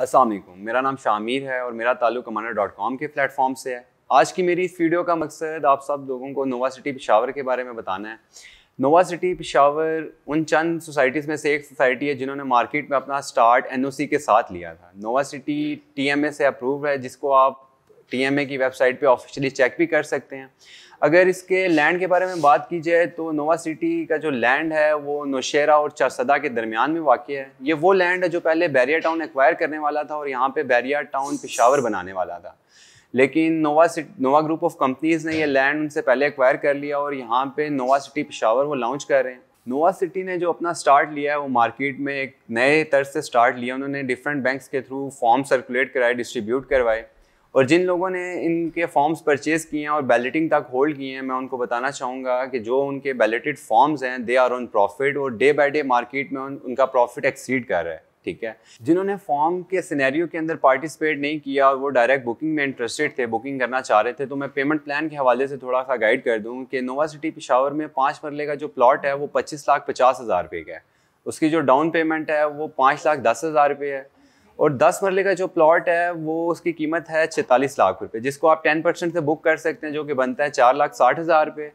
असलम मेरा नाम शामिर है और मेरा ताल्लुक अमाना डॉट कॉम के प्लेटफॉर्म से है आज की मेरी इस वीडियो का मकसद आप सब लोगों को नोवा सिटी पिशावर के बारे में बताना है नोवा सिटी पिशावर उन चंद सोसाइटीज़ में से एक सोसाइटी है जिन्होंने मार्केट में अपना स्टार्ट एनओसी के साथ लिया था नोवा सिटी टीएमए से अप्रूव है जिसको आप टीएमए की वेबसाइट पे ऑफिशियली चेक भी कर सकते हैं अगर इसके लैंड के बारे में बात की जाए तो नोवा सिटी का जो लैंड है वो नौशेरा और चारसदा के दरमियान में वाक़ है ये वो लैंड है जो पहले बैरिया टाउन एक्वायर करने वाला था और यहाँ पे बैरिया टाउन पिशावर बनाने वाला था लेकिन Nova City Nova group of companies ने ये लैंड उनसे पहले एक्वायर कर लिया और यहाँ पे नोवा सिटी पिशावर वो लॉन्च कर रहे हैं नोवा सिटी ने जो अपना स्टार्ट लिया है वो मार्केट में एक नए तर्ज से स्टार्ट लिया उन्होंने डिफरेंट बैंक्स के थ्रू फॉर्म सर्कुलेट कराए डिस्ट्रीब्यूट करवाए और जिन लोगों ने इनके फॉर्म्स परचेज किए हैं और बैलेटिंग तक होल्ड किए हैं मैं उनको बताना चाहूँगा कि जो उनके बैलेटेड फॉर्म्स हैं दे आर ऑन प्रॉफिट और डे बाय डे मार्केट में उन, उनका प्रॉफिट एक्सीड कर रहा है ठीक है जिन्होंने फॉर्म के सिनेरियो के अंदर पार्टिसिपेट नहीं किया और वो डायरेक्ट बुकिंग में इंटरेस्टेड थे बुकिंग करना चाह रहे थे तो मैं पेमेंट प्लान के हवाले से थोड़ा सा गाइड कर दूँ कि नोवा सिटी पिशावर में पाँच मरले का जो प्लाट है वो पच्चीस लाख पचास हज़ार रुपये का है उसकी जो डाउन पेमेंट है वो पाँच लाख दस हज़ार रुपये है और दस मरले का जो प्लॉट है वो उसकी कीमत है छतालीस लाख रुपये जिसको आप टेन परसेंट से बुक कर सकते हैं जो कि बनता है चार लाख साठ हज़ार रुपये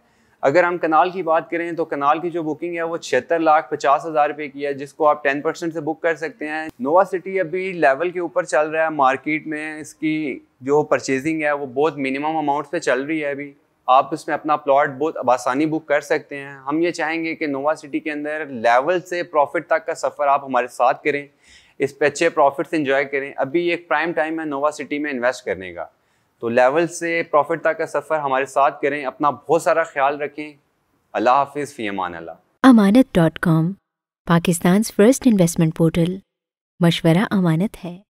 अगर हम कनाल की बात करें तो कनाल की जो बुकिंग है वो छिहत्तर लाख पचास हज़ार रुपये की है जिसको आप टेन परसेंट से बुक कर सकते हैं नोवा सिटी अभी लेवल के ऊपर चल रहा है मार्केट में इसकी जो परचेजिंग है वो बहुत मिनिमम अमाउंट पे चल रही है अभी आप उसमें अपना प्लॉट बहुत आसानी बुक कर सकते हैं हम ये चाहेंगे कि नोवा सिटी के अंदर लेवल से प्रॉफिट तक का सफ़र आप हमारे साथ करें इस पर अच्छे प्रॉफिट्स इंजॉय करें अभी एक प्राइम टाइम है नोवा सिटी में इन्वेस्ट करने का तो लेवल से प्रॉफिट तक का सफ़र हमारे साथ करें अपना बहुत सारा ख्याल रखें अल्लाह हाफिज़ फ़ी अमान Amanat dot com Pakistan first investment portal मशवरा अमानत है